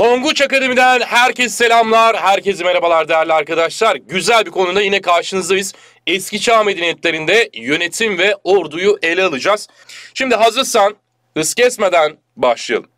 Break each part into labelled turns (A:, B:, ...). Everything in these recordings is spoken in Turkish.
A: Tonguç Akademi'den herkes selamlar, herkese merhabalar değerli arkadaşlar. Güzel bir konuda yine karşınızdayız. Eski çağ medeniyetlerinde yönetim ve orduyu ele alacağız. Şimdi hazırsan ıs kesmeden başlayalım.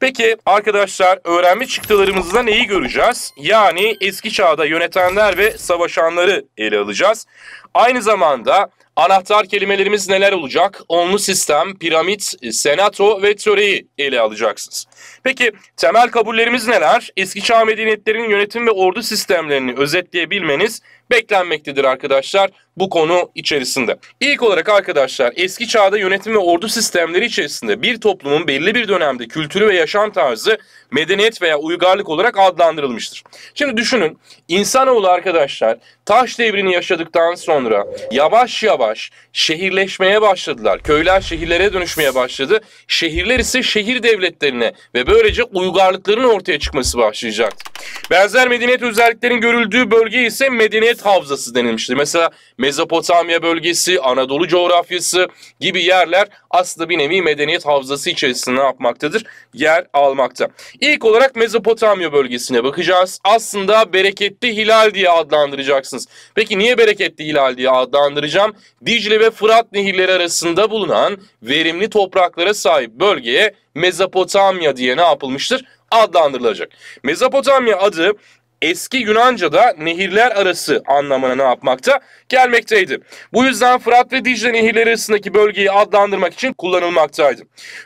A: Peki arkadaşlar öğrenme çıktılarımızda neyi göreceğiz? Yani eski çağda yönetenler ve savaşanları ele alacağız. Aynı zamanda Anahtar kelimelerimiz neler olacak? Onlu sistem, piramit, senato ve töreyi ele alacaksınız. Peki temel kabullerimiz neler? Eski çağ medeniyetlerinin yönetim ve ordu sistemlerini özetleyebilmeniz beklenmektedir arkadaşlar bu konu içerisinde. İlk olarak arkadaşlar eski çağda yönetim ve ordu sistemleri içerisinde bir toplumun belli bir dönemde kültürü ve yaşam tarzı medeniyet veya uygarlık olarak adlandırılmıştır. Şimdi düşünün insanoğlu arkadaşlar taş devrini yaşadıktan sonra yavaş yavaş şehirleşmeye başladılar. Köyler şehirlere dönüşmeye başladı. Şehirler ise şehir devletlerine ve böylece uygarlıkların ortaya çıkması başlayacaktı. Benzer medeniyet özelliklerin görüldüğü bölge ise medeniyet medeniyet havzası denilmiştir. Mesela Mezopotamya bölgesi, Anadolu coğrafyası gibi yerler aslında bir nevi medeniyet havzası içerisinde yapmaktadır? Yer almakta. İlk olarak Mezopotamya bölgesine bakacağız. Aslında bereketli hilal diye adlandıracaksınız. Peki niye bereketli hilal diye adlandıracağım? Dicle ve Fırat nehirleri arasında bulunan verimli topraklara sahip bölgeye Mezopotamya diye ne yapılmıştır? adlandırılacak. Mezopotamya adı eski Yunanca'da nehirler arası anlamına ne yapmakta gelmekteydi. Bu yüzden Fırat ve Dicle nehirleri arasındaki bölgeyi adlandırmak için kullanılmaktaydı.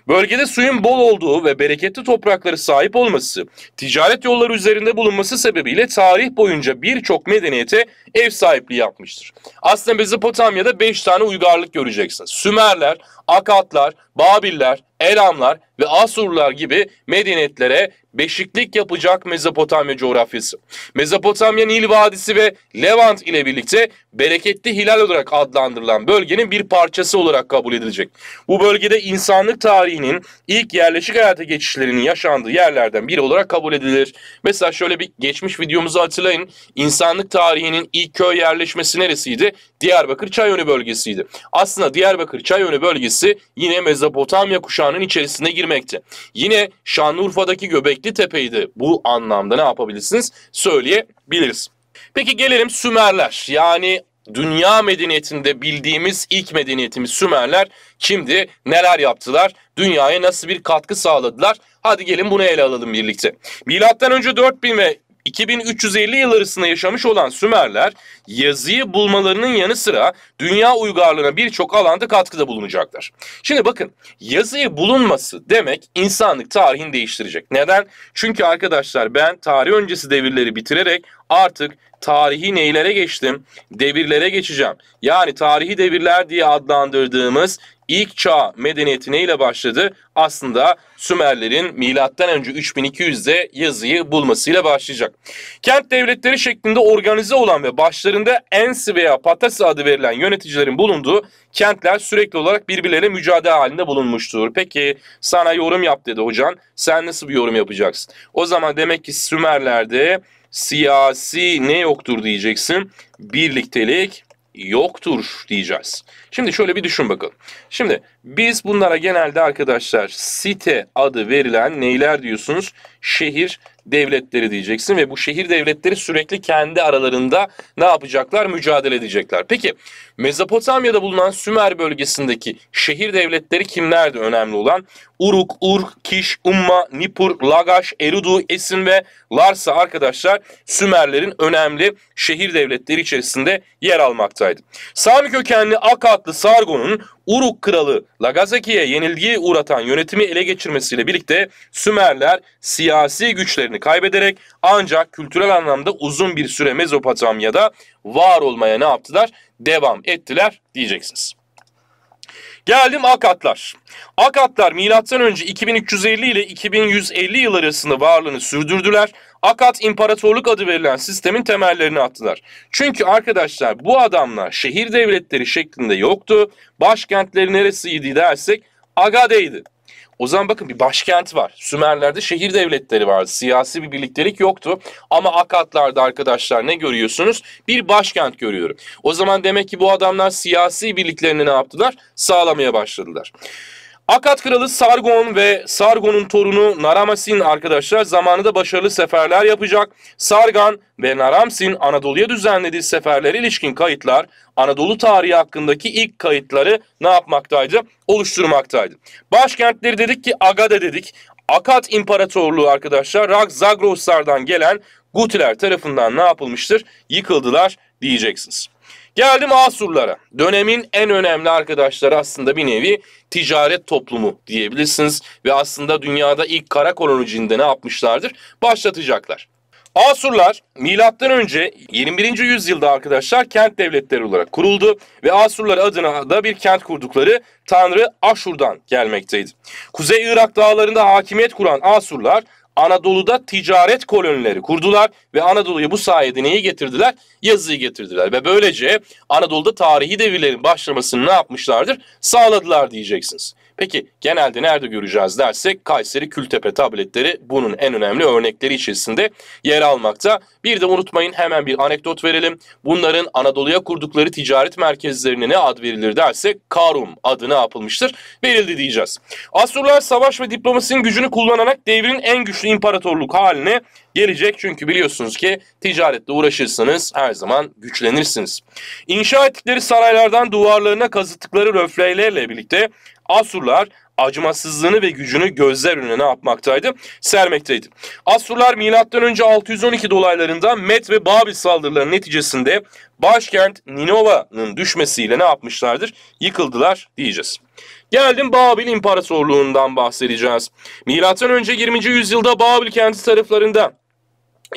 A: Bölgede suyun bol olduğu ve bereketli toprakları sahip olması, ticaret yolları üzerinde bulunması sebebiyle tarih boyunca birçok medeniyete ev sahipliği yapmıştır. Aslında Mezopotamya'da 5 tane uygarlık göreceksiniz. Sümerler, Akatlar, Babiller, Elamlar, ve Asurlar gibi medeniyetlere beşiklik yapacak Mezopotamya coğrafyası. Mezopotamya Nil Vadisi ve Levant ile birlikte bereketli hilal olarak adlandırılan bölgenin bir parçası olarak kabul edilecek. Bu bölgede insanlık tarihinin ilk yerleşik hayata geçişlerinin yaşandığı yerlerden biri olarak kabul edilir. Mesela şöyle bir geçmiş videomuzu hatırlayın. İnsanlık tarihinin ilk köy yerleşmesi neresiydi? Diyarbakır Çayönü bölgesiydi. Aslında Diyarbakır Çayönü bölgesi yine Mezopotamya kuşağının içerisine girmektedir demekti. Yine Şanlıurfa'daki Göbekli Tepe'yi de bu anlamda ne yapabilirsiniz söyleyebiliriz. Peki gelelim Sümerler yani dünya medeniyetinde bildiğimiz ilk medeniyetimiz Sümerler kimdi? Neler yaptılar? Dünyaya nasıl bir katkı sağladılar? Hadi gelin bunu ele alalım birlikte. Milattan önce 4000 ve 2350 yıl arasında yaşamış olan Sümerler yazıyı bulmalarının yanı sıra dünya uygarlığına birçok alanda katkıda bulunacaklar. Şimdi bakın yazıyı bulunması demek insanlık tarihini değiştirecek. Neden? Çünkü arkadaşlar ben tarih öncesi devirleri bitirerek artık tarihi neylere geçtim? Devirlere geçeceğim. Yani tarihi devirler diye adlandırdığımız ilk çağ medeniyeti neyle başladı? Aslında Sümerlerin milattan önce 3200'de yazıyı bulmasıyla başlayacak. Kent devletleri şeklinde organize olan ve başlarında Ensi veya Patasi adı verilen yöneticilerin bulunduğu kentler sürekli olarak birbirleriyle mücadele halinde bulunmuştur. Peki sana yorum yap dedi hocan. Sen nasıl bir yorum yapacaksın? O zaman demek ki Sümerler'de siyasi ne yoktur diyeceksin. Birliktelik yoktur diyeceğiz. Şimdi şöyle bir düşün bakın. Şimdi biz bunlara genelde arkadaşlar site adı verilen neyler diyorsunuz? Şehir devletleri diyeceksin ve bu şehir devletleri sürekli kendi aralarında ne yapacaklar? Mücadele edecekler. Peki Mezopotamya'da bulunan Sümer bölgesindeki şehir devletleri kimlerdi önemli olan? Uruk, Ur, Kiş, Umma, Nipur, Lagaş, Eridu, Esin ve Larsa arkadaşlar Sümerlerin önemli şehir devletleri içerisinde yer almaktaydı. Sami kökenli Ak Sargon'un Uruk kralı Lagazaki'ye yenilgiye uğratan yönetimi ele geçirmesiyle birlikte Sümerler siyasi güçlerini kaybederek ancak kültürel anlamda uzun bir süre Mezopotamya'da var olmaya ne yaptılar? Devam ettiler diyeceksiniz. Geldim Akatlar. Akatlar M.Ö. 2350 ile 2150 yıl arasında varlığını sürdürdüler. Akat imparatorluk adı verilen sistemin temellerini attılar. Çünkü arkadaşlar bu adamlar şehir devletleri şeklinde yoktu. Başkentleri neresiydi dersek Agade'ydi. O zaman bakın bir başkent var. Sümerler'de şehir devletleri vardı, Siyasi bir birliktelik yoktu. Ama Akatlar'da arkadaşlar ne görüyorsunuz? Bir başkent görüyorum. O zaman demek ki bu adamlar siyasi birliklerini ne yaptılar? Sağlamaya başladılar. Akat kralı Sargon ve Sargon'un torunu Naramasin arkadaşlar zamanında başarılı seferler yapacak. Sargon ve Naramsin Anadolu'ya düzenlediği seferlere ilişkin kayıtlar Anadolu tarihi hakkındaki ilk kayıtları ne yapmaktaydı? Oluşturmaktaydı. Başkentleri dedik ki Agade dedik. Akat İmparatorluğu arkadaşlar Ragzagroslardan gelen Gutiler tarafından ne yapılmıştır? Yıkıldılar diyeceksiniz. Geldim Asurlara. Dönemin en önemli arkadaşları aslında bir nevi ticaret toplumu diyebilirsiniz. Ve aslında dünyada ilk kara kolonicinde ne yapmışlardır? Başlatacaklar. Asurlar milattan önce 21. yüzyılda arkadaşlar kent devletleri olarak kuruldu ve Asurlar adına da bir kent kurdukları Tanrı Aşur'dan gelmekteydi. Kuzey Irak dağlarında hakimiyet kuran Asurlar Anadolu'da ticaret kolonileri kurdular ve Anadolu'ya bu sayede neyi getirdiler? Yazıyı getirdiler ve böylece Anadolu'da tarihi devirlerin başlamasını ne yapmışlardır? Sağladılar diyeceksiniz. Peki genelde nerede göreceğiz dersek Kayseri Kültepe tabletleri bunun en önemli örnekleri içerisinde yer almakta. Bir de unutmayın hemen bir anekdot verelim. Bunların Anadolu'ya kurdukları ticaret merkezlerine ne ad verilir dersek Karum adı ne yapılmıştır? Verildi diyeceğiz. Asurlar savaş ve diplomasinin gücünü kullanarak devrin en güçlü imparatorluk haline gelecek. Çünkü biliyorsunuz ki ticaretle uğraşırsanız her zaman güçlenirsiniz. İnşa ettikleri saraylardan duvarlarına kazıttıkları röflelerle birlikte Asurlar acımasızlığını ve gücünü gözler önüne ne yapmaktaydı, sermekteydi. Asurlar M.Ö. 612 dolaylarında Met ve Babil saldırılarının neticesinde başkent Ninova'nın düşmesiyle ne yapmışlardır? Yıkıldılar diyeceğiz. Geldim Babil İmparatorluğundan bahsedeceğiz. M.Ö. 20. yüzyılda Babil kenti taraflarında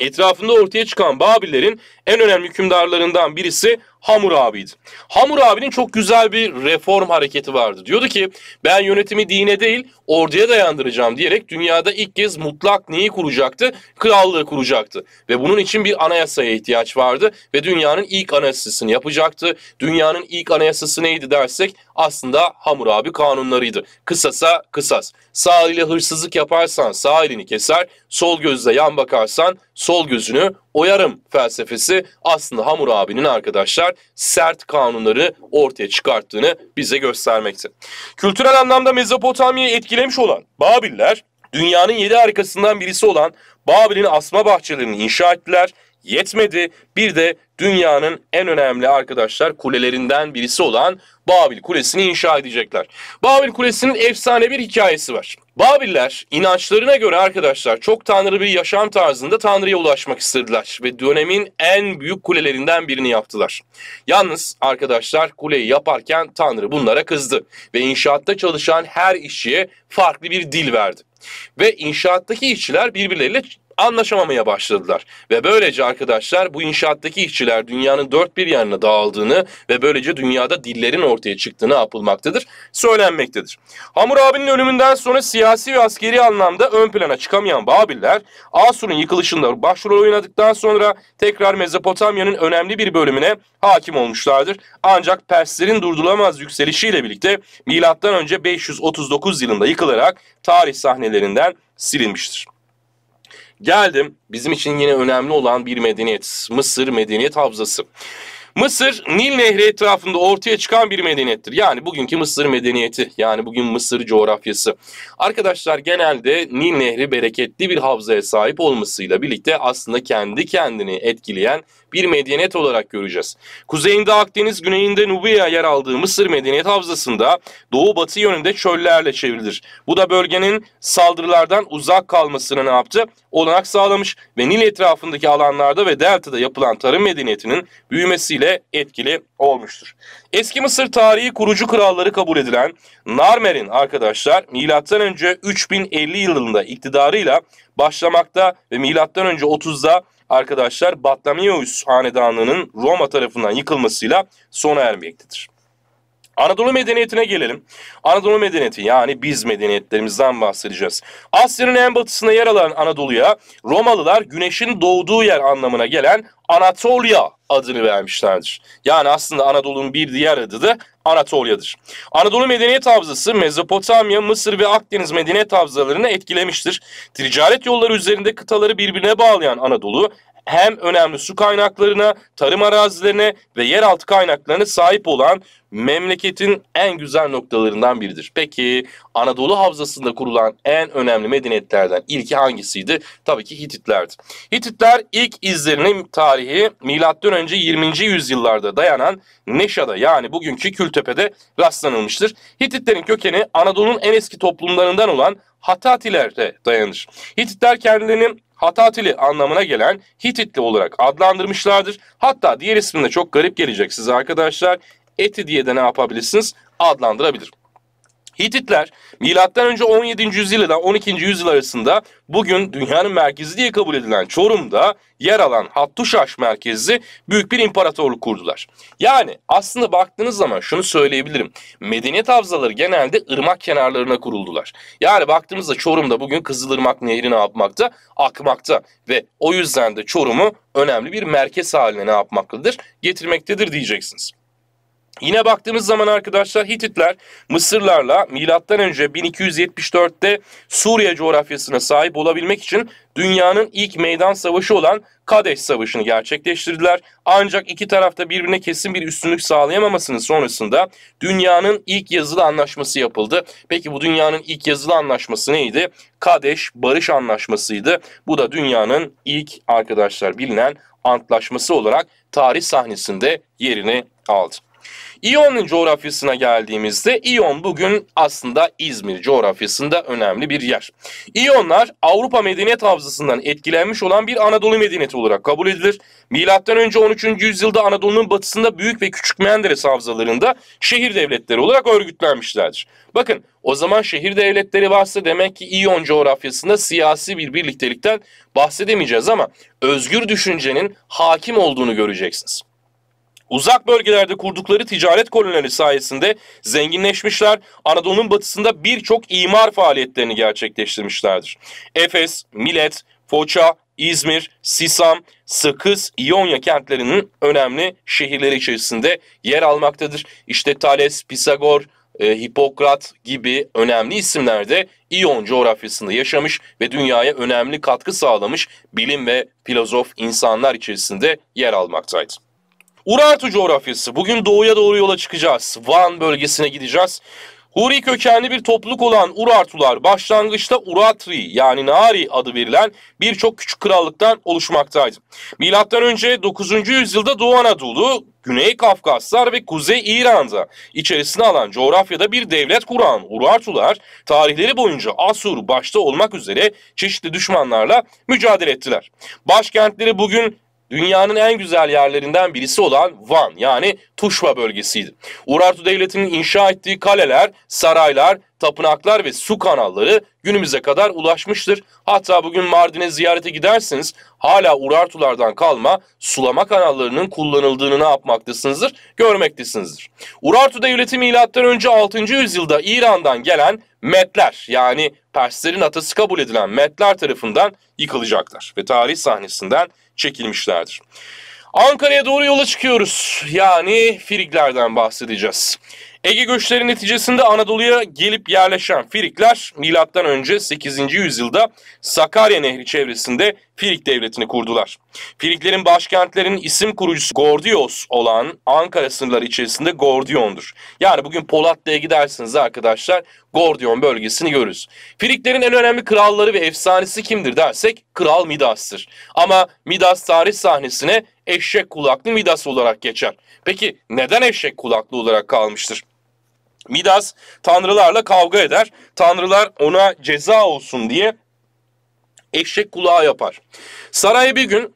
A: Etrafında ortaya çıkan Babillerin en önemli hükümdarlarından birisi Hamur abiydi. Hamur abinin çok güzel bir reform hareketi vardı. Diyordu ki ben yönetimi dine değil orduya dayandıracağım diyerek dünyada ilk kez mutlak neyi kuracaktı? Krallığı kuracaktı. Ve bunun için bir anayasaya ihtiyaç vardı ve dünyanın ilk anayasasını yapacaktı. Dünyanın ilk anayasası neydi dersek aslında Hamur abi kanunlarıydı. Kısasa kısas. Sağ ile hırsızlık yaparsan sağ elini keser, sol gözle yan bakarsan sol gözünü oyarım felsefesi aslında Hamur Abinin arkadaşlar sert kanunları ortaya çıkarttığını bize göstermekte. Kültürel anlamda Mezopotamya'yı etkilemiş olan Babiller dünyanın yedi harikasından birisi olan Babil'in asma bahçelerini inşa ettiler yetmedi. Bir de dünyanın en önemli arkadaşlar kulelerinden birisi olan Babil Kulesi'ni inşa edecekler. Babil Kulesi'nin efsane bir hikayesi var. Babiller inançlarına göre arkadaşlar çok tanrı bir yaşam tarzında tanrıya ulaşmak istediler ve dönemin en büyük kulelerinden birini yaptılar. Yalnız arkadaşlar kuleyi yaparken tanrı bunlara kızdı ve inşaatta çalışan her işçiye farklı bir dil verdi. Ve inşaattaki işçiler birbirleriyle anlaşamamaya başladılar. Ve böylece arkadaşlar bu inşaattaki işçiler dünyanın dört bir yanına dağıldığını ve böylece dünyada dillerin ortaya çıktığını yapılmaktadır, söylenmektedir. Hammurabi'nin ölümünden sonra siyasi ve askeri anlamda ön plana çıkamayan Babiller, Asur'un yıkılışında başrol oynadıktan sonra tekrar Mezopotamya'nın önemli bir bölümüne hakim olmuşlardır. Ancak Perslerin durdurulamaz yükselişiyle birlikte M.Ö. 539 yılında yıkılarak tarih sahnelerinden silinmiştir. Geldim bizim için yine önemli olan bir medeniyet. Mısır Medeniyet Havzası. Mısır Nil Nehri etrafında ortaya çıkan bir medeniyettir. Yani bugünkü Mısır medeniyeti yani bugün Mısır coğrafyası. Arkadaşlar genelde Nil Nehri bereketli bir havzaya sahip olmasıyla birlikte aslında kendi kendini etkileyen bir medeniyet olarak göreceğiz. Kuzeyinde Akdeniz, güneyinde Nubya yer aldığı Mısır medeniyet havzasında doğu batı yönünde çöllerle çevrilir. Bu da bölgenin saldırılardan uzak kalmasına ne yaptı? Olanak sağlamış ve Nil etrafındaki alanlarda ve deltada yapılan tarım medeniyetinin büyümesiyle ile etkili olmuştur. Eski Mısır tarihi kurucu kralları kabul edilen Narmer'in arkadaşlar M.Ö. 3050 yılında iktidarıyla başlamakta ve M.Ö. 30'da arkadaşlar Batlamyus hanedanlığının Roma tarafından yıkılmasıyla sona ermektedir. Anadolu medeniyetine gelelim. Anadolu medeniyeti yani biz medeniyetlerimizden bahsedeceğiz. Asya'nın en batısında yer alan Anadolu'ya Romalılar güneşin doğduğu yer anlamına gelen Anatolia adını vermişlerdir. Yani aslında Anadolu'nun bir diğer adı da Anatolia'dır. Anadolu Medeniyet Havzası Mezopotamya, Mısır ve Akdeniz medeniyet havzalarını etkilemiştir. Ticaret yolları üzerinde kıtaları birbirine bağlayan Anadolu hem önemli su kaynaklarına, tarım arazilerine ve yeraltı kaynaklarına sahip olan memleketin en güzel noktalarından biridir. Peki Anadolu Havzası'nda kurulan en önemli medeniyetlerden ilki hangisiydi? Tabii ki Hititlerdi. Hititler ilk izlerinin tarihi M.Ö. 20. yüzyıllarda dayanan Neşa'da yani bugünkü Kültepe'de rastlanılmıştır. Hititlerin kökeni Anadolu'nun en eski toplumlarından olan Hattatiler'e dayanır. Hititler kendilerinin Hatatili anlamına gelen Hititli olarak adlandırmışlardır. Hatta diğer isminde çok garip gelecek size arkadaşlar. Eti diye de ne yapabilirsiniz? Adlandırabilir. Hititler milattan önce 17. yüzyıl ile 12. yüzyıl arasında bugün dünyanın merkezi diye kabul edilen Çorum'da yer alan Hattuşaş merkezi büyük bir imparatorluk kurdular. Yani aslında baktığınız zaman şunu söyleyebilirim. Medeniyet havzaları genelde ırmak kenarlarına kuruldular. Yani baktığımızda Çorum'da bugün Kızılırmak Nehri ne yapmakta? Akmakta ve o yüzden de Çorum'u önemli bir merkez haline ne yapmaktadır? Getirmektedir diyeceksiniz. Yine baktığımız zaman arkadaşlar Hititler Mısırlarla milattan önce 1274'te Suriye coğrafyasına sahip olabilmek için dünyanın ilk meydan savaşı olan Kadeş Savaşı'nı gerçekleştirdiler. Ancak iki tarafta birbirine kesin bir üstünlük sağlayamamasının sonrasında dünyanın ilk yazılı anlaşması yapıldı. Peki bu dünyanın ilk yazılı anlaşması neydi? Kadeş Barış Anlaşması'ydı. Bu da dünyanın ilk arkadaşlar bilinen antlaşması olarak tarih sahnesinde yerini aldı. İyon'un coğrafyasına geldiğimizde İyon bugün aslında İzmir coğrafyasında önemli bir yer. İyonlar Avrupa medeniyet havzasından etkilenmiş olan bir Anadolu medeniyeti olarak kabul edilir. Milattan önce 13. yüzyılda Anadolu'nun batısında büyük ve küçük Menderes havzalarında şehir devletleri olarak örgütlenmişlerdir. Bakın o zaman şehir devletleri varsa demek ki İyon coğrafyasında siyasi bir birliktelikten bahsedemeyeceğiz ama özgür düşüncenin hakim olduğunu göreceksiniz. Uzak bölgelerde kurdukları ticaret kolonileri sayesinde zenginleşmişler, Anadolu'nun batısında birçok imar faaliyetlerini gerçekleştirmişlerdir. Efes, Milet, Foça, İzmir, Sisam, Sakız, İonya kentlerinin önemli şehirleri içerisinde yer almaktadır. İşte Thales, Pisagor, e, Hipokrat gibi önemli isimler de İyon coğrafyasında yaşamış ve dünyaya önemli katkı sağlamış bilim ve filozof insanlar içerisinde yer almaktaydı. Urartu coğrafyası. Bugün doğuya doğru yola çıkacağız. Van bölgesine gideceğiz. Huri kökenli bir topluluk olan Urartular başlangıçta Uratri yani Nari adı verilen birçok küçük krallıktan oluşmaktaydı. Milattan önce 9. yüzyılda Doğu Anadolu, Güney Kafkaslar ve Kuzey İran'da içerisine alan coğrafyada bir devlet kuran Urartular tarihleri boyunca Asur başta olmak üzere çeşitli düşmanlarla mücadele ettiler. Başkentleri bugün dünyanın en güzel yerlerinden birisi olan Van yani Tuşba bölgesiydi. Urartu Devleti'nin inşa ettiği kaleler, saraylar, tapınaklar ve su kanalları günümüze kadar ulaşmıştır. Hatta bugün Mardin'e ziyarete giderseniz hala Urartulardan kalma sulama kanallarının kullanıldığını ne yapmaktasınızdır? Görmektesinizdir. Urartu Devleti M.Ö. 6. yüzyılda İran'dan gelen Metler yani Perslerin atası kabul edilen Metler tarafından yıkılacaklar ve tarih sahnesinden çekilmişlerdir. Ankara'ya doğru yola çıkıyoruz. Yani Frigler'den bahsedeceğiz. Ege göçleri neticesinde Anadolu'ya gelip yerleşen Firikler milattan önce 8. yüzyılda Sakarya Nehri çevresinde Firik devletini kurdular. Firiklerin başkentlerinin isim kurucusu Gordios olan Ankara sınırları içerisinde Gordion'dur. Yani bugün Polatlı'ya gidersiniz arkadaşlar Gordion bölgesini görürüz. Firiklerin en önemli kralları ve efsanesi kimdir dersek Kral Midas'tır. Ama Midas tarih sahnesine eşek kulaklı Midas olarak geçer. Peki neden eşek kulaklı olarak kalmıştır? Midas tanrılarla kavga eder. Tanrılar ona ceza olsun diye eşek kulağı yapar. Saraya bir gün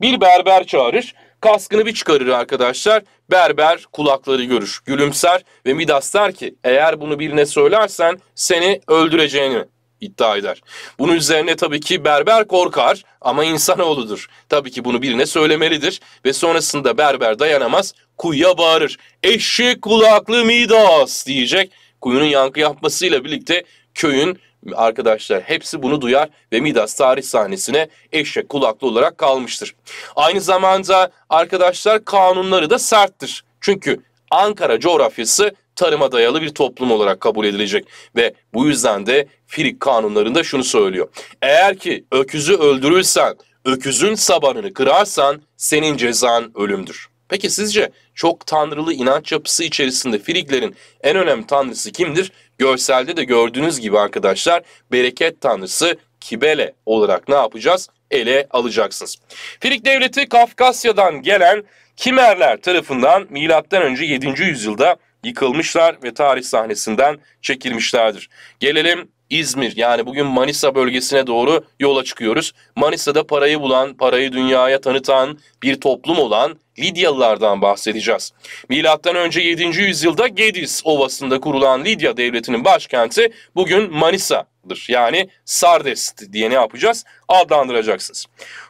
A: bir berber çağırır. Kaskını bir çıkarır arkadaşlar. Berber kulakları görür. Gülümser ve Midas der ki eğer bunu birine söylersen seni öldüreceğini iddia eder. Bunun üzerine tabii ki berber korkar ama insanoğludur. Tabii ki bunu birine söylemelidir ve sonrasında berber dayanamaz kuyuya bağırır. Eşek kulaklı Midas diyecek. Kuyunun yankı yapmasıyla birlikte köyün arkadaşlar hepsi bunu duyar ve Midas tarih sahnesine eşek kulaklı olarak kalmıştır. Aynı zamanda arkadaşlar kanunları da serttir. Çünkü Ankara coğrafyası tarıma dayalı bir toplum olarak kabul edilecek. Ve bu yüzden de Filik kanunlarında şunu söylüyor. Eğer ki öküzü öldürürsen, öküzün sabanını kırarsan senin cezan ölümdür. Peki sizce çok tanrılı inanç yapısı içerisinde Filiklerin en önemli tanrısı kimdir? Görselde de gördüğünüz gibi arkadaşlar bereket tanrısı Kibele olarak ne yapacağız? Ele alacaksınız. Filik devleti Kafkasya'dan gelen Kimerler tarafından M.Ö. 7. yüzyılda yıkılmışlar ve tarih sahnesinden çekilmişlerdir. Gelelim İzmir yani bugün Manisa bölgesine doğru yola çıkıyoruz. Manisa'da parayı bulan, parayı dünyaya tanıtan bir toplum olan Lidyalılardan bahsedeceğiz. Milattan önce 7. yüzyılda Gediz Ovası'nda kurulan Lidya devletinin başkenti bugün Manisa'dır. Yani Sardes diye ne yapacağız? Adlandıracaksınız.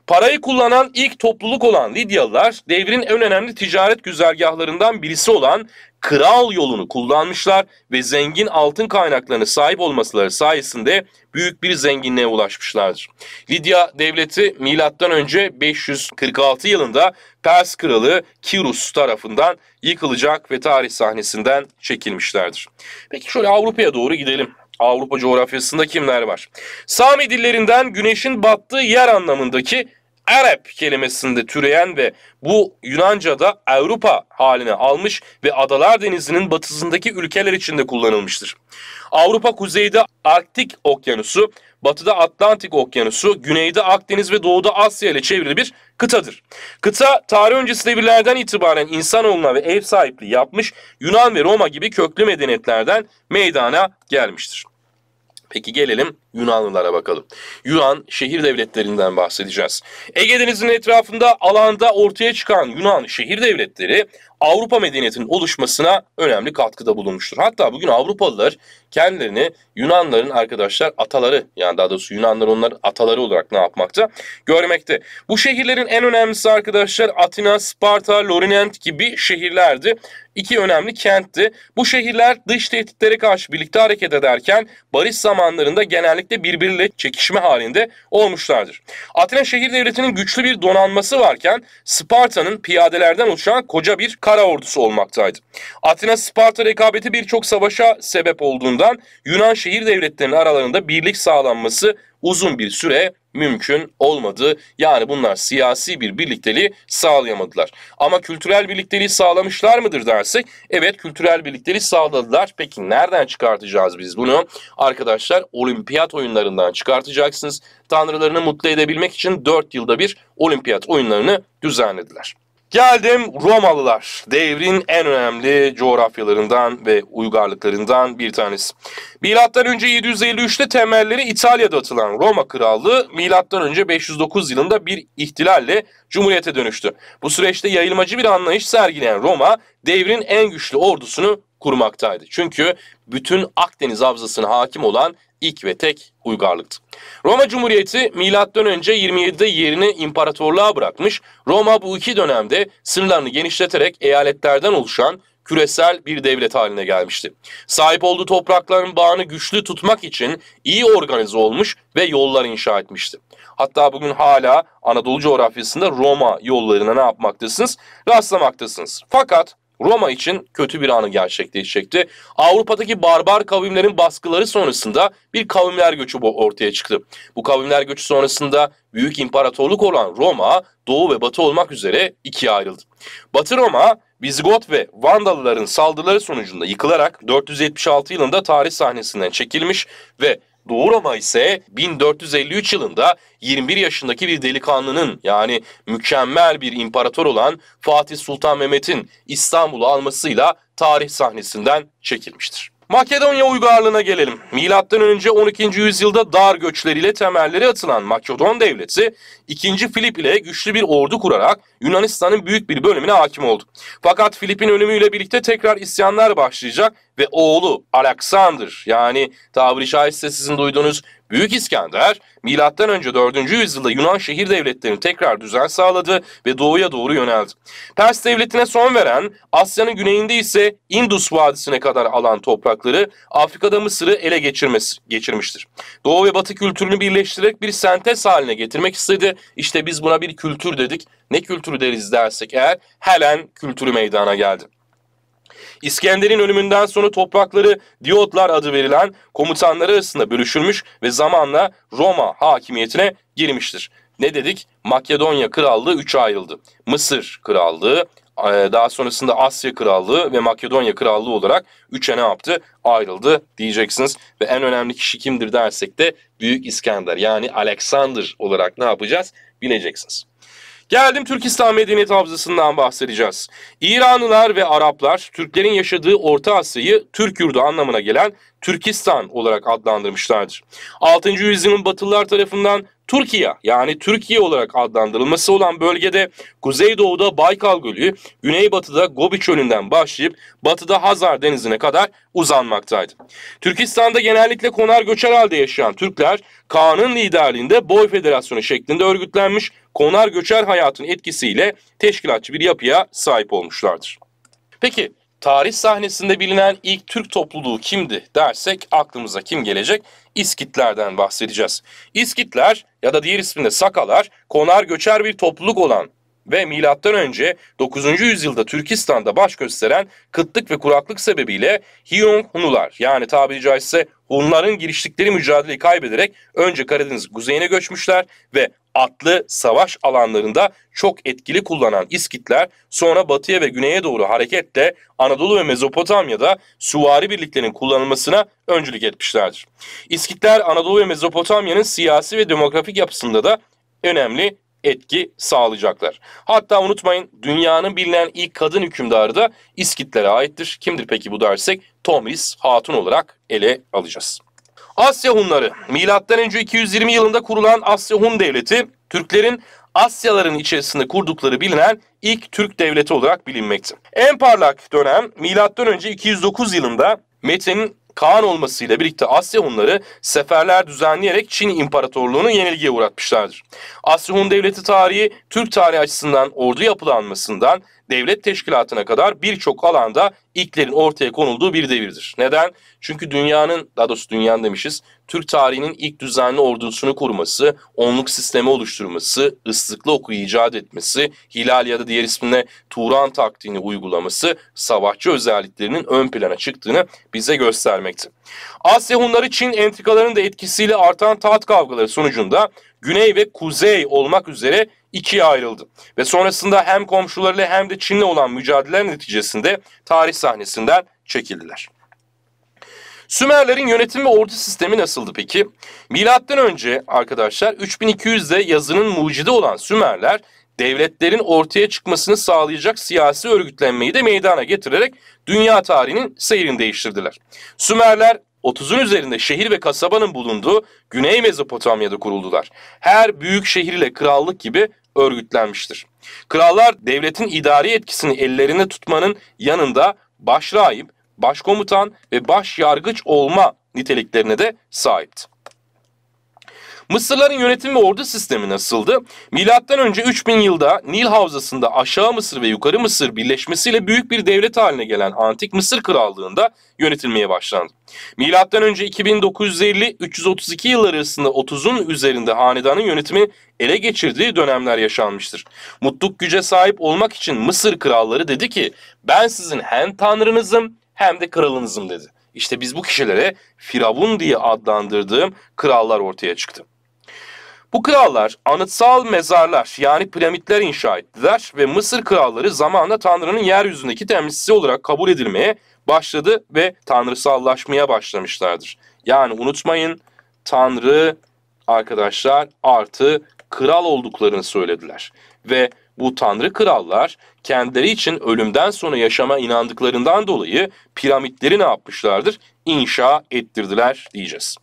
A: Parayı kullanan ilk topluluk olan Lidyalılar devrin en önemli ticaret güzergahlarından birisi olan kral yolunu kullanmışlar ve zengin altın kaynaklarına sahip olmasıları sayesinde büyük bir zenginliğe ulaşmışlardır. Lidya devleti milattan önce 546 yılında Pers kralı Kirus tarafından yıkılacak ve tarih sahnesinden çekilmişlerdir. Peki şöyle Avrupa'ya doğru gidelim. Avrupa coğrafyasında kimler var? Sami dillerinden güneşin battığı yer anlamındaki Arap kelimesinde türeyen ve bu Yunanca'da Avrupa haline almış ve Adalar Denizi'nin batısındaki ülkeler içinde kullanılmıştır. Avrupa kuzeyde Arktik Okyanusu, batıda Atlantik Okyanusu, güneyde Akdeniz ve doğuda Asya ile çevrili bir kıtadır. Kıta tarih öncesi devirlerden itibaren insanoğluna ve ev sahipliği yapmış Yunan ve Roma gibi köklü medeniyetlerden meydana gelmiştir. Peki gelelim Yunanlılara bakalım. Yunan şehir devletlerinden bahsedeceğiz. Ege Denizi'nin etrafında alanda ortaya çıkan Yunan şehir devletleri Avrupa medeniyetinin oluşmasına önemli katkıda bulunmuştur. Hatta bugün Avrupalılar kendilerini Yunanların arkadaşlar ataları yani daha doğrusu Yunanlar onlar ataları olarak ne yapmakta görmekte. Bu şehirlerin en önemlisi arkadaşlar Atina, Sparta, Lorinent gibi şehirlerdi. İki önemli kentti. Bu şehirler dış tehditlere karşı birlikte hareket ederken barış zamanlarında genellikle birbiriyle çekişme halinde olmuşlardır. Atina şehir devletinin güçlü bir donanması varken Sparta'nın piyadelerden oluşan koca bir kara ordusu olmaktaydı. Atina-Sparta rekabeti birçok savaşa sebep olduğundan Yunan şehir devletlerinin aralarında birlik sağlanması uzun bir süre mümkün olmadı. Yani bunlar siyasi bir birlikteliği sağlayamadılar. Ama kültürel birlikteliği sağlamışlar mıdır dersek? Evet kültürel birlikteliği sağladılar. Peki nereden çıkartacağız biz bunu? Arkadaşlar olimpiyat oyunlarından çıkartacaksınız. Tanrılarını mutlu edebilmek için 4 yılda bir olimpiyat oyunlarını düzenlediler. Geldim Romalılar. Devrin en önemli coğrafyalarından ve uygarlıklarından bir tanesi. Milattan önce 753'te temelleri İtalya'da atılan Roma Krallığı milattan önce 509 yılında bir ihtilalle cumhuriyete dönüştü. Bu süreçte yayılmacı bir anlayış sergileyen Roma devrin en güçlü ordusunu kurmaktaydı. Çünkü bütün Akdeniz havzasına hakim olan ilk ve tek uygarlıktı. Roma Cumhuriyeti milattan önce 27'de yerini imparatorluğa bırakmış. Roma bu iki dönemde sınırlarını genişleterek eyaletlerden oluşan küresel bir devlet haline gelmişti. Sahip olduğu toprakların bağını güçlü tutmak için iyi organize olmuş ve yollar inşa etmişti. Hatta bugün hala Anadolu coğrafyasında Roma yollarına ne yapmaktasınız? Rastlamaktasınız. Fakat Roma için kötü bir anı gerçekleşecekti. Avrupa'daki barbar kavimlerin baskıları sonrasında bir kavimler göçü ortaya çıktı. Bu kavimler göçü sonrasında büyük imparatorluk olan Roma, Doğu ve Batı olmak üzere ikiye ayrıldı. Batı Roma, Vizigot ve Vandalıların saldırıları sonucunda yıkılarak 476 yılında tarih sahnesinden çekilmiş ve Doğurama ise 1453 yılında 21 yaşındaki bir delikanlının yani mükemmel bir imparator olan Fatih Sultan Mehmet'in İstanbul'u almasıyla tarih sahnesinden çekilmiştir. Makedonya uygarlığına gelelim. Milattan önce 12. yüzyılda dar göçleriyle temelleri atılan Makedon devleti 2. Filip ile güçlü bir ordu kurarak Yunanistan'ın büyük bir bölümüne hakim oldu. Fakat Filip'in ölümüyle birlikte tekrar isyanlar başlayacak ve oğlu Alexander yani tabiri caizse sizin duyduğunuz Büyük İskender milattan önce 4. yüzyılda Yunan şehir devletlerini tekrar düzen sağladı ve doğuya doğru yöneldi. Pers devletine son veren Asya'nın güneyinde ise Indus Vadisi'ne kadar alan toprakları Afrika'da Mısır'ı ele geçirmesi, geçirmiştir. Doğu ve Batı kültürünü birleştirerek bir sentez haline getirmek istedi. İşte biz buna bir kültür dedik. Ne kültürü deriz dersek eğer Helen kültürü meydana geldi. İskender'in ölümünden sonra toprakları Diyotlar adı verilen komutanları arasında bölüşülmüş ve zamanla Roma hakimiyetine girmiştir. Ne dedik? Makedonya Krallığı üçe ayrıldı. Mısır Krallığı, e, daha sonrasında Asya Krallığı ve Makedonya Krallığı olarak üçe ne yaptı? Ayrıldı diyeceksiniz. Ve en önemli kişi kimdir dersek de Büyük İskender yani Alexander olarak ne yapacağız? Bileceksiniz. Geldim Türkistan Medeniyet Havzası'ndan bahsedeceğiz. İranlılar ve Araplar Türklerin yaşadığı Orta Asya'yı Türk yurdu anlamına gelen Türkistan olarak adlandırmışlardır. 6. yüzyılın Batılılar tarafından Türkiye yani Türkiye olarak adlandırılması olan bölgede kuzeydoğuda Baykal Gölü, güneybatıda Gobi Çölü'nden başlayıp batıda Hazar Denizi'ne kadar uzanmaktaydı. Türkistan'da genellikle konar göçer halde yaşayan Türkler Kaan'ın liderliğinde Boy Federasyonu şeklinde örgütlenmiş konar göçer hayatın etkisiyle teşkilatçı bir yapıya sahip olmuşlardır. Peki tarih sahnesinde bilinen ilk Türk topluluğu kimdi dersek aklımıza kim gelecek? İskitlerden bahsedeceğiz. İskitler ya da diğer isminde Sakalar konar göçer bir topluluk olan ve milattan önce 9. yüzyılda Türkistan'da baş gösteren kıtlık ve kuraklık sebebiyle Hiyong Hunular yani tabiri caizse Hunların giriştikleri mücadeleyi kaybederek önce Karadeniz kuzeyine göçmüşler ve atlı savaş alanlarında çok etkili kullanan İskitler sonra batıya ve güneye doğru hareketle Anadolu ve Mezopotamya'da süvari birliklerinin kullanılmasına öncülük etmişlerdir. İskitler Anadolu ve Mezopotamya'nın siyasi ve demografik yapısında da önemli etki sağlayacaklar. Hatta unutmayın dünyanın bilinen ilk kadın hükümdarı da İskitlere aittir. Kimdir peki bu dersek? Tomris Hatun olarak ele alacağız. Asya Hunları M.Ö. 220 yılında kurulan Asya Hun Devleti Türklerin Asyaların içerisinde kurdukları bilinen ilk Türk devleti olarak bilinmekte. En parlak dönem M.Ö. 209 yılında Metin'in Kaan olmasıyla birlikte Asya Hunları seferler düzenleyerek Çin İmparatorluğunu yenilgiye uğratmışlardır. Asya Hun Devleti tarihi Türk tarihi açısından ordu yapılanmasından devlet teşkilatına kadar birçok alanda ilklerin ortaya konulduğu bir devirdir. Neden? Çünkü dünyanın, daha doğrusu dünyanın demişiz, Türk tarihinin ilk düzenli ordusunu kurması, onluk sistemi oluşturması, ıslıklı oku icat etmesi, hilal ya da diğer ismine Turan taktiğini uygulaması savaşçı özelliklerinin ön plana çıktığını bize göstermekte. Asya Hunları Çin entrikalarının da etkisiyle artan taht kavgaları sonucunda güney ve kuzey olmak üzere ikiye ayrıldı. Ve sonrasında hem komşularıyla hem de Çin'le olan mücadeleler neticesinde tarih sahnesinden çekildiler. Sümerlerin yönetim ve ordu sistemi nasıldı peki? Milattan önce arkadaşlar 3200'de yazının mucidi olan Sümerler devletlerin ortaya çıkmasını sağlayacak siyasi örgütlenmeyi de meydana getirerek dünya tarihinin seyrini değiştirdiler. Sümerler 30'un üzerinde şehir ve kasabanın bulunduğu Güney Mezopotamya'da kuruldular. Her büyük şehir ile krallık gibi örgütlenmiştir. Krallar devletin idari etkisini ellerinde tutmanın yanında başrahip, başkomutan ve baş yargıç olma niteliklerine de sahipti. Mısırların yönetim ve ordu sistemi nasıldı? Milattan önce 3000 yılda Nil Havzası'nda Aşağı Mısır ve Yukarı Mısır birleşmesiyle büyük bir devlet haline gelen Antik Mısır Krallığı'nda yönetilmeye başlandı. Milattan önce 2950-332 yılları arasında 30'un üzerinde hanedanın yönetimi ele geçirdiği dönemler yaşanmıştır. Mutluk güce sahip olmak için Mısır kralları dedi ki ben sizin hem tanrınızım hem de kralınızım dedi. İşte biz bu kişilere Firavun diye adlandırdığım krallar ortaya çıktı. Bu krallar anıtsal mezarlar yani piramitler inşa ettiler ve Mısır kralları zamanla Tanrı'nın yeryüzündeki temsilcisi olarak kabul edilmeye başladı ve tanrısallaşmaya başlamışlardır. Yani unutmayın Tanrı arkadaşlar artı kral olduklarını söylediler ve bu tanrı krallar kendileri için ölümden sonra yaşama inandıklarından dolayı piramitleri ne yapmışlardır? İnşa ettirdiler diyeceğiz.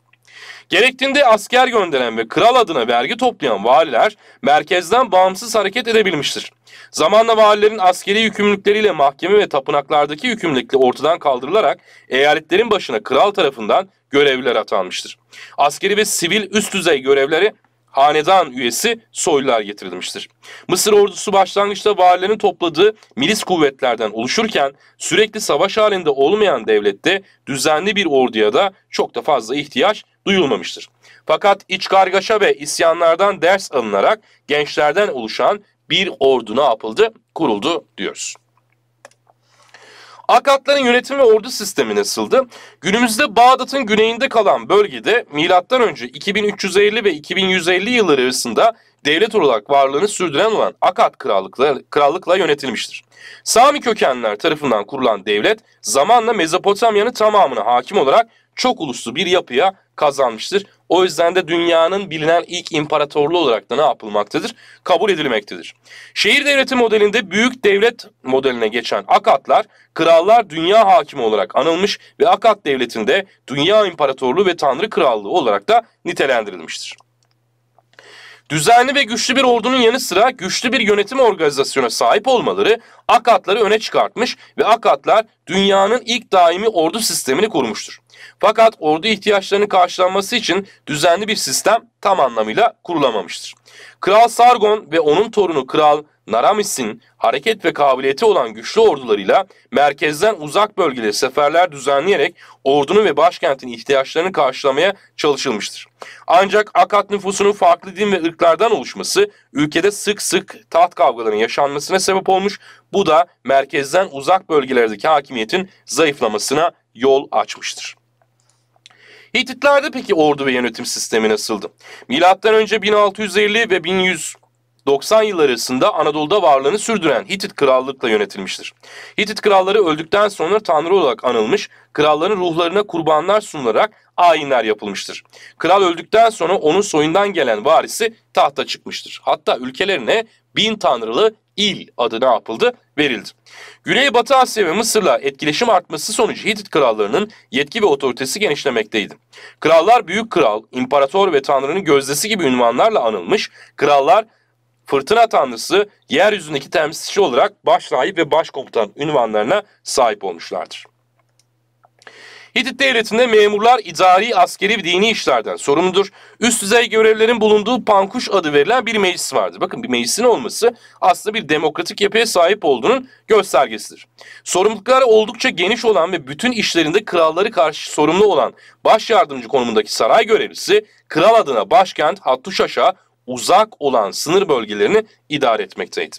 A: Gerektiğinde asker gönderen ve kral adına vergi toplayan valiler merkezden bağımsız hareket edebilmiştir. Zamanla valilerin askeri yükümlülükleriyle mahkeme ve tapınaklardaki yükümlülükle ortadan kaldırılarak eyaletlerin başına kral tarafından görevliler atanmıştır. Askeri ve sivil üst düzey görevleri hanedan üyesi soylular getirilmiştir. Mısır ordusu başlangıçta valilerin topladığı milis kuvvetlerden oluşurken sürekli savaş halinde olmayan devlette düzenli bir orduya da çok da fazla ihtiyaç duyulmamıştır. Fakat iç kargaşa ve isyanlardan ders alınarak gençlerden oluşan bir ordu ne yapıldı? Kuruldu diyoruz. Akatların yönetim ve ordu sistemi nasıldı? Günümüzde Bağdat'ın güneyinde kalan bölgede önce 2350 ve 2150 yılları arasında devlet olarak varlığını sürdüren olan Akat krallıkları, krallıkla yönetilmiştir. Sami kökenler tarafından kurulan devlet zamanla Mezopotamya'nın tamamına hakim olarak çok uluslu bir yapıya kazanmıştır. O yüzden de dünyanın bilinen ilk imparatorluğu olarak da ne yapılmaktadır? Kabul edilmektedir. Şehir devleti modelinde büyük devlet modeline geçen Akatlar, krallar dünya hakimi olarak anılmış ve Akat devletinde dünya imparatorluğu ve tanrı krallığı olarak da nitelendirilmiştir. Düzenli ve güçlü bir ordunun yanı sıra güçlü bir yönetim organizasyona sahip olmaları Akatları öne çıkartmış ve Akatlar dünyanın ilk daimi ordu sistemini kurmuştur. Fakat ordu ihtiyaçlarının karşılanması için düzenli bir sistem tam anlamıyla kurulamamıştır. Kral Sargon ve onun torunu Kral Naramis'in hareket ve kabiliyeti olan güçlü ordularıyla merkezden uzak bölgelere seferler düzenleyerek ordunun ve başkentin ihtiyaçlarını karşılamaya çalışılmıştır. Ancak Akat nüfusunun farklı din ve ırklardan oluşması ülkede sık sık taht kavgalarının yaşanmasına sebep olmuş. Bu da merkezden uzak bölgelerdeki hakimiyetin zayıflamasına yol açmıştır. Hititlerde peki ordu ve yönetim sistemi nasıldı? Milattan önce 1650 ve 1100 90 yıl arasında Anadolu'da varlığını sürdüren Hitit krallıkla yönetilmiştir. Hitit kralları öldükten sonra tanrı olarak anılmış, kralların ruhlarına kurbanlar sunularak ayinler yapılmıştır. Kral öldükten sonra onun soyundan gelen varisi tahta çıkmıştır. Hatta ülkelerine bin tanrılı İl adı ne yapıldı? Verildi. Güneybatı Asya ve Mısır'la etkileşim artması sonucu Hitit krallarının yetki ve otoritesi genişlemekteydi. Krallar büyük kral, imparator ve tanrının gözdesi gibi ünvanlarla anılmış, krallar fırtına tanrısı, yeryüzündeki temsilci olarak başrahip ve başkomutan ünvanlarına sahip olmuşlardır. Hitit devletinde memurlar idari, askeri ve dini işlerden sorumludur. Üst düzey görevlerin bulunduğu pankuş adı verilen bir meclis vardır. Bakın bir meclisin olması aslında bir demokratik yapıya sahip olduğunun göstergesidir. Sorumlulukları oldukça geniş olan ve bütün işlerinde kralları karşı sorumlu olan baş yardımcı konumundaki saray görevlisi, kral adına başkent Hattuşaş'a uzak olan sınır bölgelerini idare etmekteydi.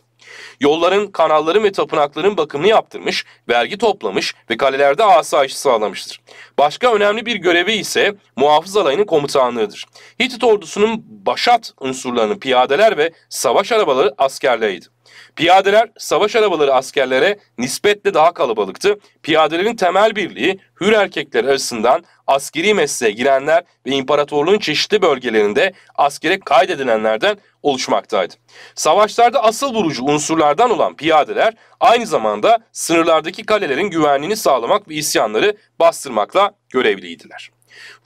A: Yolların, kanalların ve tapınakların bakımını yaptırmış, vergi toplamış ve kalelerde asayiş sağlamıştır. Başka önemli bir görevi ise muhafız alayının komutanlığıdır. Hitit ordusunun başat unsurlarını piyadeler ve savaş arabaları askerleriydi. Piyadeler savaş arabaları askerlere nispetle daha kalabalıktı. Piyadelerin temel birliği hür erkekler arasından askeri mesleğe girenler ve imparatorluğun çeşitli bölgelerinde askere kaydedilenlerden oluşmaktaydı. Savaşlarda asıl vurucu unsurlardan olan piyadeler aynı zamanda sınırlardaki kalelerin güvenliğini sağlamak ve isyanları bastırmakla görevliydiler.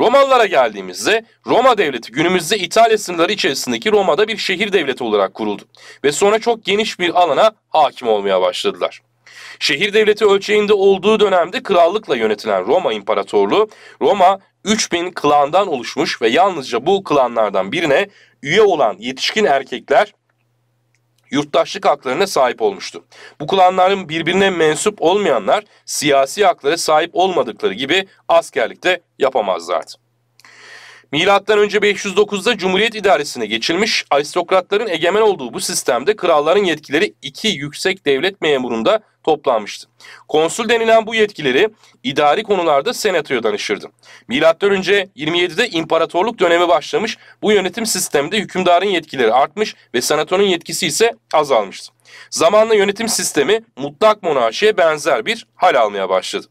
A: Romalılara geldiğimizde Roma devleti günümüzde İtalya sınırları içerisindeki Roma'da bir şehir devleti olarak kuruldu ve sonra çok geniş bir alana hakim olmaya başladılar. Şehir devleti ölçeğinde olduğu dönemde krallıkla yönetilen Roma İmparatorluğu, Roma 3000 klandan oluşmuş ve yalnızca bu klanlardan birine üye olan yetişkin erkekler yurttaşlık haklarına sahip olmuştu. Bu klanların birbirine mensup olmayanlar siyasi haklara sahip olmadıkları gibi askerlikte yapamazlardı. Milattan önce 509'da Cumhuriyet idaresine geçilmiş, aristokratların egemen olduğu bu sistemde kralların yetkileri iki yüksek devlet memurunda toplanmıştı. Konsul denilen bu yetkileri idari konularda senatoya danışırdı. Milattan önce 27'de imparatorluk dönemi başlamış. Bu yönetim sisteminde hükümdarın yetkileri artmış ve senatonun yetkisi ise azalmıştı. Zamanla yönetim sistemi mutlak monarşiye benzer bir hal almaya başladı.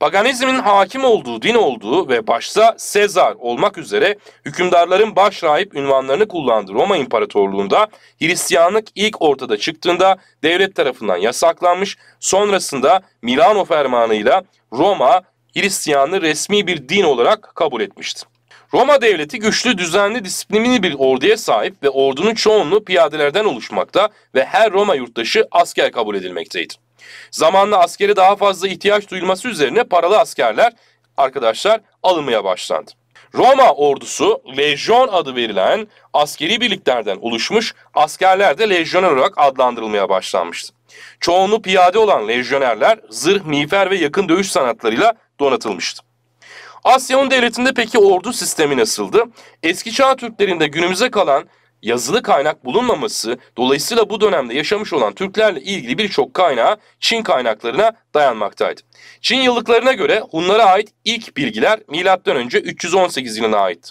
A: Paganizmin hakim olduğu din olduğu ve başta Sezar olmak üzere hükümdarların başrahip ünvanlarını kullandığı Roma İmparatorluğu'nda Hristiyanlık ilk ortada çıktığında devlet tarafından yasaklanmış, sonrasında Milano fermanıyla Roma Hristiyanlığı resmi bir din olarak kabul etmiştir. Roma devleti güçlü, düzenli, disiplinli bir orduya sahip ve ordunun çoğunluğu piyadelerden oluşmakta ve her Roma yurttaşı asker kabul edilmekteydi. Zamanla askeri daha fazla ihtiyaç duyulması üzerine paralı askerler arkadaşlar alınmaya başlandı. Roma ordusu lejyon adı verilen askeri birliklerden oluşmuş askerler de lejyoner olarak adlandırılmaya başlanmıştı. Çoğunluğu piyade olan lejyonerler zırh, miğfer ve yakın dövüş sanatlarıyla donatılmıştı. Asya'nın devletinde peki ordu sistemi nasıldı? Eski çağ Türklerinde günümüze kalan yazılı kaynak bulunmaması dolayısıyla bu dönemde yaşamış olan Türklerle ilgili birçok kaynağı Çin kaynaklarına dayanmaktaydı. Çin yıllıklarına göre Hunlara ait ilk bilgiler M.Ö. 318 yılına ait.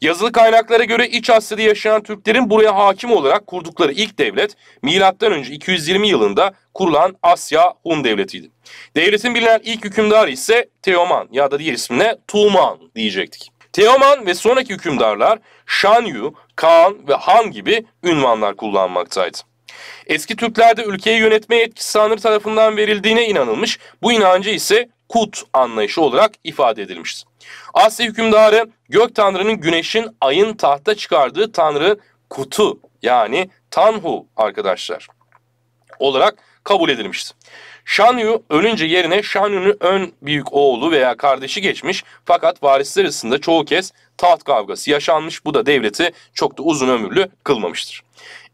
A: Yazılı kaynaklara göre İç Asya'da yaşayan Türklerin buraya hakim olarak kurdukları ilk devlet M.Ö. 220 yılında kurulan Asya Hun Devleti'ydi. Devletin bilinen ilk hükümdarı ise Teoman ya da diğer ismine Tuğman diyecektik. Teoman ve sonraki hükümdarlar Şanyu, Kaan ve Han gibi ünvanlar kullanmaktaydı. Eski Türklerde ülkeyi yönetme yetkisi Tanrı tarafından verildiğine inanılmış, bu inancı ise Kut anlayışı olarak ifade edilmişti. Asya hükümdarı gök tanrının güneşin ayın tahta çıkardığı tanrı Kutu yani Tanhu arkadaşlar olarak kabul edilmişti. Şanyu ölünce yerine Şanyu'nun ön büyük oğlu veya kardeşi geçmiş fakat varisler arasında çoğu kez taht kavgası yaşanmış bu da devleti çok da uzun ömürlü kılmamıştır.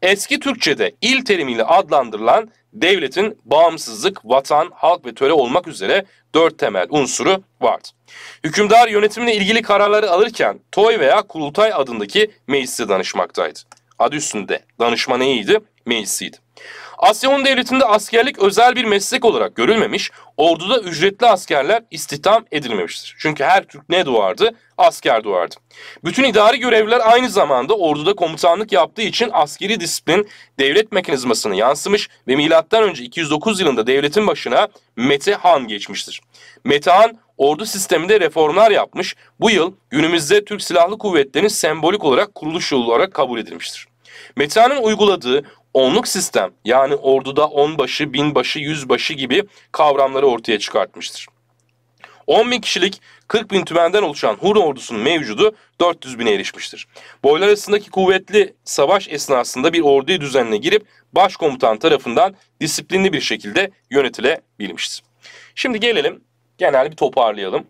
A: Eski Türkçe'de il terimiyle adlandırılan devletin bağımsızlık, vatan, halk ve töre olmak üzere dört temel unsuru vardı. Hükümdar yönetimle ilgili kararları alırken toy veya kurultay adındaki meclise danışmaktaydı. Adı üstünde danışma neydi? Meclisiydi. Asya 10 devletinde askerlik özel bir meslek olarak görülmemiş, orduda ücretli askerler istihdam edilmemiştir. Çünkü her Türk ne doğardı? Asker doğardı. Bütün idari görevler aynı zamanda orduda komutanlık yaptığı için askeri disiplin devlet mekanizmasını yansımış ve M.Ö. 209 yılında devletin başına Mete Han geçmiştir. Mete Han ordu sisteminde reformlar yapmış, bu yıl günümüzde Türk Silahlı Kuvvetleri'nin sembolik olarak kuruluş yolu olarak kabul edilmiştir. Meta'nın uyguladığı onluk sistem yani orduda onbaşı, binbaşı, yüzbaşı gibi kavramları ortaya çıkartmıştır. 10 bin kişilik 40 bin tümenden oluşan Hun ordusunun mevcudu 400 bine erişmiştir. Boylar arasındaki kuvvetli savaş esnasında bir orduyu düzenine girip başkomutan tarafından disiplinli bir şekilde yönetilebilmiştir. Şimdi gelelim genel bir toparlayalım.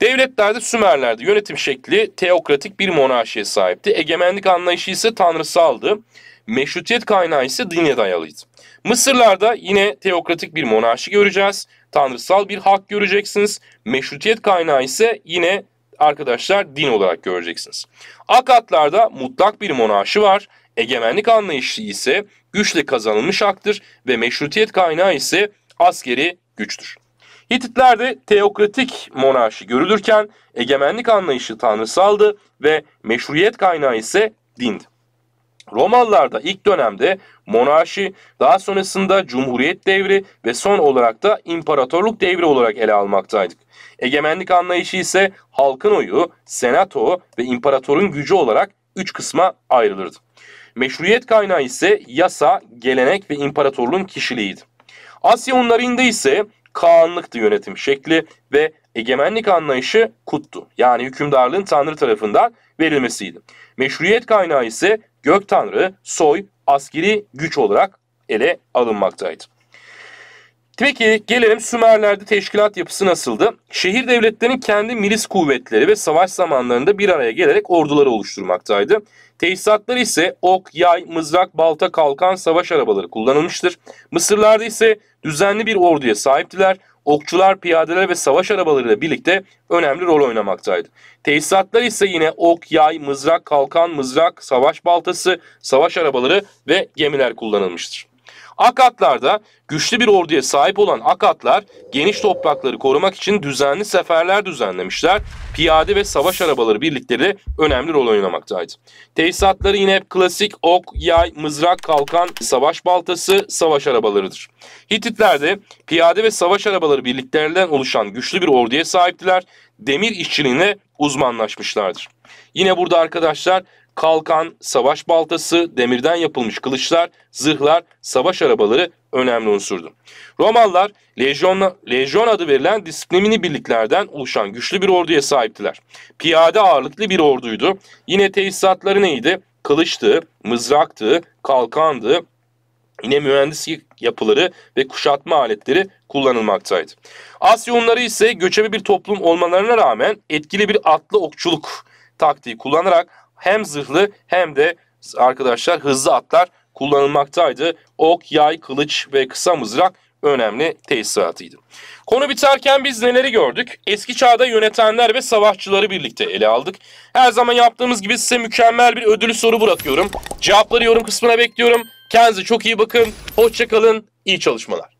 A: Devletlerde Sümerler'de yönetim şekli teokratik bir monarşiye sahipti. Egemenlik anlayışı ise tanrısaldı meşrutiyet kaynağı ise dine dayalıydı. Mısırlarda yine teokratik bir monarşi göreceğiz. Tanrısal bir hak göreceksiniz. Meşrutiyet kaynağı ise yine arkadaşlar din olarak göreceksiniz. Akatlarda mutlak bir monarşi var. Egemenlik anlayışı ise güçle kazanılmış haktır ve meşrutiyet kaynağı ise askeri güçtür. Hititlerde teokratik monarşi görülürken egemenlik anlayışı tanrısaldı ve meşruiyet kaynağı ise dindi. Romalılarda ilk dönemde monarşi, daha sonrasında cumhuriyet devri ve son olarak da imparatorluk devri olarak ele almaktaydık. Egemenlik anlayışı ise halkın oyu, senato ve imparatorun gücü olarak üç kısma ayrılırdı. Meşruiyet kaynağı ise yasa, gelenek ve imparatorluğun kişiliğiydi. Asya onlarında ise kağanlıktı yönetim şekli ve egemenlik anlayışı kuttu. Yani hükümdarlığın tanrı tarafından verilmesiydi. Meşruiyet kaynağı ise gök tanrı, soy, askeri güç olarak ele alınmaktaydı. Peki gelelim Sümerler'de teşkilat yapısı nasıldı? Şehir devletlerinin kendi milis kuvvetleri ve savaş zamanlarında bir araya gelerek orduları oluşturmaktaydı. Tesisatları ise ok, yay, mızrak, balta, kalkan, savaş arabaları kullanılmıştır. Mısırlarda ise düzenli bir orduya sahiptiler okçular, piyadeler ve savaş arabalarıyla birlikte önemli rol oynamaktaydı. Tesisatlar ise yine ok, yay, mızrak, kalkan, mızrak, savaş baltası, savaş arabaları ve gemiler kullanılmıştır. Akatlarda güçlü bir orduya sahip olan Akatlar geniş toprakları korumak için düzenli seferler düzenlemişler. Piyade ve savaş arabaları birlikleri de önemli rol oynamaktaydı. Tesisatları yine hep klasik ok, yay, mızrak, kalkan, savaş baltası, savaş arabalarıdır. Hititlerde piyade ve savaş arabaları birliklerinden oluşan güçlü bir orduya sahiptiler. Demir işçiliğine uzmanlaşmışlardır. Yine burada arkadaşlar kalkan, savaş baltası, demirden yapılmış kılıçlar, zırhlar, savaş arabaları önemli unsurdu. Romalılar lejyon, lejyon adı verilen disiplinli birliklerden oluşan güçlü bir orduya sahiptiler. Piyade ağırlıklı bir orduydu. Yine tesisatları neydi? Kılıçtı, mızraktı, kalkandı, yine mühendislik yapıları ve kuşatma aletleri kullanılmaktaydı. Asya Hunları ise göçebe bir toplum olmalarına rağmen etkili bir atlı okçuluk taktiği kullanarak hem zırhlı hem de arkadaşlar hızlı atlar kullanılmaktaydı. Ok, yay, kılıç ve kısa mızrak önemli tesisatıydı. Konu biterken biz neleri gördük? Eski çağda yönetenler ve savaşçıları birlikte ele aldık. Her zaman yaptığımız gibi size mükemmel bir ödülü soru bırakıyorum. Cevapları yorum kısmına bekliyorum. Kendinize çok iyi bakın. Hoşçakalın. İyi çalışmalar.